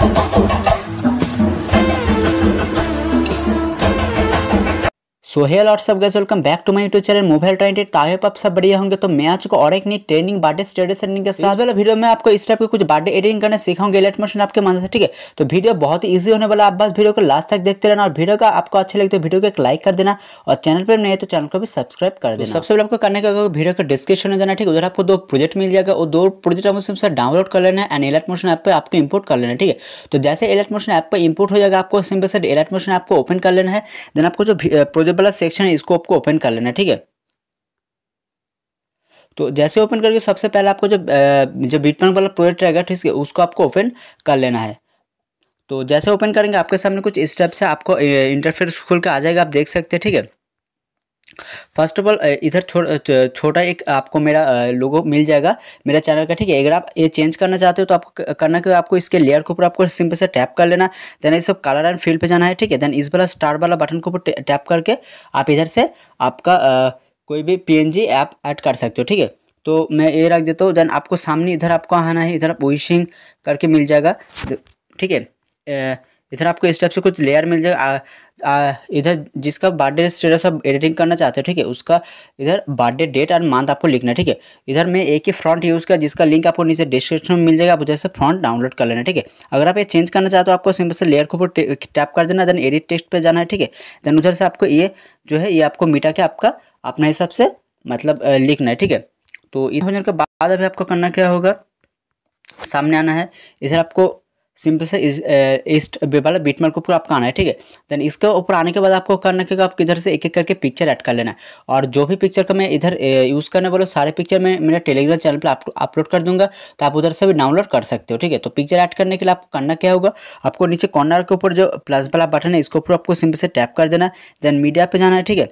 ¡Suscríbete सो hello और सब guys welcome back to my YouTube channel mobile trended ताहे आप सब बढ़िया होंगे तो मैं आज को और एक नई ट्रेनिंग बर्थडे स्टेटस ट्रेनिंग के साथ वाला वीडियो में आपको इस टाइप के कुछ बर्थडे एडिटिंग करने सिखाऊंगे लेट मोशन आपके मन से ठीक है तो वीडियो बहुत ईजी होने वाला आप बस वीडियो को लास्ट तक देखते रहना और वीडियो का आपको अच्छे लगे तो वीडियो को एक लाइक कर देना और चैनल पर नहीं है तो चैनल को भी सब्सक्राइब कर तो देना सबसे पहले आपको करने का वीडियो का डिस्क्रिप्शन में देना ठीक है उधर आपको दो प्रोजेक्ट मिल जाएगा और दो प्रोजेक्ट आपको सिर्फ डाउनलोड कर लेना है एंड एलेट मोशन ऐप पर आपको इम्पोर्ट कर लेना ठीक है तो जैसे एलेट मोशन ऐप पर इम्पोर्ट हो जाएगा आपको सिंपल से एलेट मोशन ऐप को ओपन कर लेना है देन आपको जो प्रोजेक्ट वाला सेक्शन है इसको आपको ओपन कर लेना है ठीक है तो जैसे ओपन करके सबसे पहले आपको जो जो बीटपॉइंट वाला प्रोजेक्ट रहेगा ठीक है उसको आपको ओपन कर लेना है तो जैसे ओपन करेंगे आपके सामने कुछ स्टेप्स है आपको इंटरफेस खुल के आ जाएगा आप देख सकते हैं ठीक है फर्स्ट ऑफ ऑल इधर छो, uh, छोटा एक आपको मेरा लोगो uh, मिल जाएगा मेरा चैनल का ठीक है अगर आप ये चेंज करना चाहते हो तो आपको करना क्यों आपको इसके लेयर के ऊपर आपको सिंपल से टैप कर लेना देन ये सब कलर एंड फील्ड पे जाना है ठीक है देन इस वाला स्टार वाला बटन के ऊपर टैप करके आप इधर से आपका आ, uh, कोई भी पी ऐप ऐड कर सकते हो ठीक है तो मैं ये रख देता हूँ देन आपको सामने इधर आपको आना है इधर आप विशिंग करके मिल जाएगा ठीक है इधर आपको इस टाइप से कुछ लेयर मिल जाएगा इधर जिसका बर्थडे स्टेटस आप एडिटिंग करना चाहते हो ठीक है उसका इधर बर्थडे डेट और मंथ आपको लिखना है ठीक है इधर मैं एक ही फ्रंट यूज़ किया जिसका लिंक आपको नीचे डिस्क्रिप्शन में मिल जाएगा आप उधर से फ्रंट डाउनलोड कर लेना ठीक है अगर आप ये चेंज करना चाहते हो आपको सिंपल से लेयर के ऊपर टैप कर देना देन एडिट टेस्ट पर जाना है ठीक है देन उधर से आपको ये जो है ये आपको मिटा के आपका अपने हिसाब से मतलब लिखना है ठीक है तो इधर के बाद अभी आपको करना क्या होगा सामने आना है इधर आपको सिंपल से इस इस वाला मार्क के ऊपर आपका आना है ठीक है देन इसके ऊपर आने के बाद आपको करना क्योंकि आप इधर से एक एक करके पिक्चर ऐड कर लेना है और जो भी पिक्चर का मैं इधर यूज़ करने वाला सारे पिक्चर मैं मेरे टेलीग्राम चैनल पर अपलोड कर दूंगा तो आप उधर से भी डाउनलोड कर सकते हो ठीक है तो पिक्चर ऐड करने के लिए आपको करना क्या होगा आपको नीचे कॉर्नर के ऊपर जो प्लस वाला बटन है इसके ऊपर आपको सिंपल से टैप कर देना है देन मीडिया पर जाना है ठीक है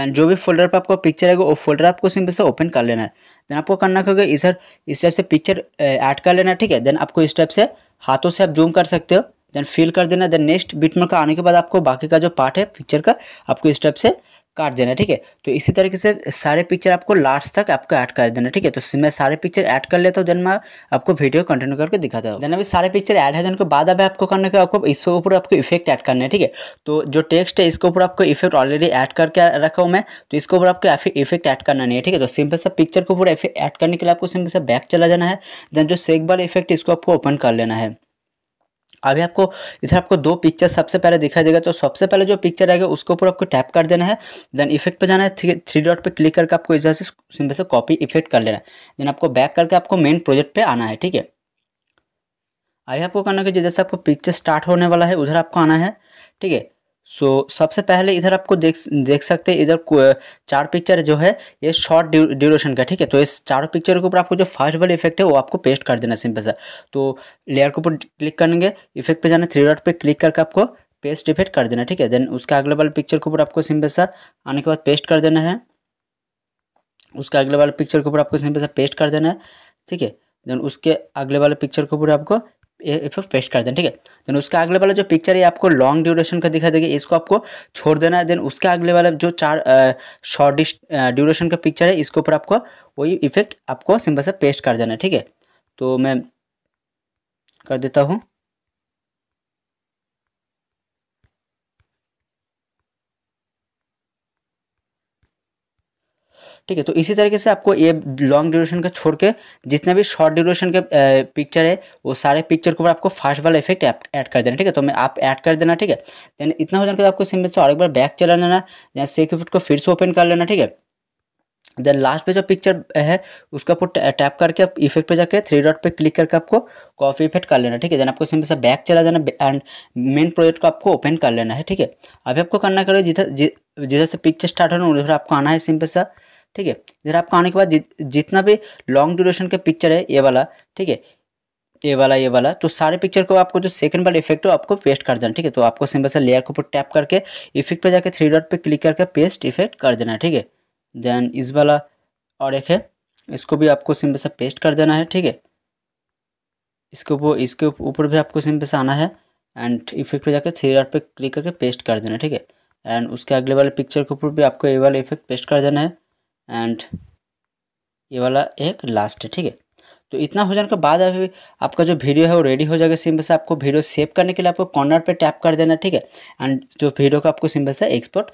एंड जो भी फोल्डर पर आपको पिक्चर आएगा वो फोल्डर आपको सिंपल से ओपन कर लेना है देन आपको करना क्या होगा इधर इस टाइप से पिक्चर ऐड कर लेना है ठीक है देन आपको इस टाइप से हाथों से आप जूम कर सकते हो देन फिल कर देना देन नेक्स्ट बिट मार्क आने के बाद आपको बाकी का जो पार्ट है पिक्चर का आपको इस टाइप से काट देना ठीक है तो इसी तरीके से सारे पिक्चर आपको लास्ट तक आपको ऐड कर देना ठीक है तो मैं सारे पिक्चर ऐड कर लेता हूँ देन मैं आपको वीडियो कंटिन्यू करके दिखाता हूँ देन अभी सारे पिक्चर ऐड है देन के बाद अभी आपको करना है आपको इसके ऊपर आपको इफेक्ट ऐड करना है ठीक है तो जो टेक्स्ट है इसके ऊपर आपको इफेक्ट ऑलरेडी ऐड करके रखा हूँ मैं तो इसके ऊपर आपको इफेक्ट ऐड करना नहीं है ठीक है तो सिंपल सा पिक्चर के ऊपर ऐड करने के लिए आपको सिंपल सा बैक चला जाना है देन जो सेक बार इफेक्ट इसको आपको ओपन कर लेना है अभी आपको इधर आपको दो पिक्चर सबसे पहले दिखाई देगा तो सबसे पहले जो पिक्चर आएगा उसके ऊपर आपको टैप कर देना है देन इफेक्ट पे जाना है थ्री डॉट पे क्लिक करके आपको इधर से सिंपल से कॉपी इफेक्ट कर लेना है देन आपको बैक करके आपको मेन प्रोजेक्ट पे आना है ठीक है अभी आपको करना है कि जैसे आपको पिक्चर स्टार्ट होने वाला है उधर आपको आना है ठीक है सो so, सबसे पहले इधर आपको देख देख सकते हैं इधर चार पिक्चर जो है ये शॉर्ट ड्यूरेशन का ठीक है तो इस चारों पिक्चर के ऊपर आपको जो फर्स्ट वाला इफेक्ट है वो आपको पेस्ट कर देना सिंपल सा तो लेयर के ऊपर क्लिक करेंगे इफेक्ट पे जाना थ्री डॉट पे क्लिक करके आपको पेस्ट इफेक्ट कर देना ठीक है देन उसका अगले वाले पिक्चर के ऊपर आपको सिंपल सा आने के बाद पेस्ट कर देना है उसका अगले वाले पिक्चर के ऊपर आपको सिंपल सा पेस्ट कर देना है ठीक है देन उसके अगले वाले पिक्चर के ऊपर आपको एफ पेस्ट कर देना ठीक है देन उसका अगले वाला जो पिक्चर है आपको लॉन्ग ड्यूरेशन का दिखा देगा इसको आपको छोड़ देना है देन उसके अगले वाला जो चार शॉर्ट ड्यूरेशन का पिक्चर है इसके ऊपर आपको वही इफेक्ट आपको सिंपल से पेस्ट कर देना है ठीक है तो मैं कर देता हूँ ठीक है तो इसी तरीके से आपको ये लॉन्ग ड्यूरेशन का छोड़ के जितना भी शॉर्ट ड्यूरेशन के पिक्चर है वो सारे पिक्चर के ऊपर आपको फास्ट वाला इफेक्ट ऐड कर देना ठीक है तो मैं आप ऐड कर देना ठीक है देन इतना हो जाने आपको सिम्बल से और एक बार बैक चला लेना या सेक इफेक्ट को फिर से ओपन कर लेना ठीक है देन लास्ट पे जो पिक्चर है उसका ऊपर टैप करके आप इफेक्ट पे जाके थ्री डॉट पे क्लिक करके आपको कॉफी इफेक्ट कर लेना ठीक है देन आपको सिंपल से बैक चला जाना एंड मेन प्रोजेक्ट को आपको ओपन कर लेना है ठीक है अभी आपको करना करो जिधर जिधर से पिक्चर स्टार्ट होना उधर आपको आना है सिंपल सा ठीक है इधर आपका आने के बाद जि, जितना भी लॉन्ग ड्यूरेशन का पिक्चर है ये वाला ठीक है ये वाला ये वाला तो सारे पिक्चर को आपको जो सेकंड वाला इफेक्ट हो आपको पेस्ट कर देना ठीक है तो आपको सिंपल से लेयर के ऊपर टैप करके इफेक्ट पर जाके थ्री डॉट पे क्लिक करके पेस्ट इफेक्ट कर देना है ठीक है देन इस वाला और एक है इसको भी आपको सिंपल से पेस्ट कर देना है ठीक है इसके ऊपर इसके ऊपर भी आपको सिंपल से आना है एंड इफेक्ट पर जाके थ्री डॉट पर क्लिक करके पेस्ट कर देना ठीक है एंड उसके अगले वाले पिक्चर के ऊपर भी आपको ये वाला इफेक्ट पेस्ट कर देना है एंड ये वाला एक लास्ट है ठीक है तो इतना हो जाने के बाद अभी आपका जो वीडियो है वो रेडी हो जाएगा सिंपल से आपको वीडियो सेव करने के लिए आपको कॉर्नर पे टैप कर देना ठीक है एंड जो वीडियो का आपको सिंपल से एक्सपोर्ट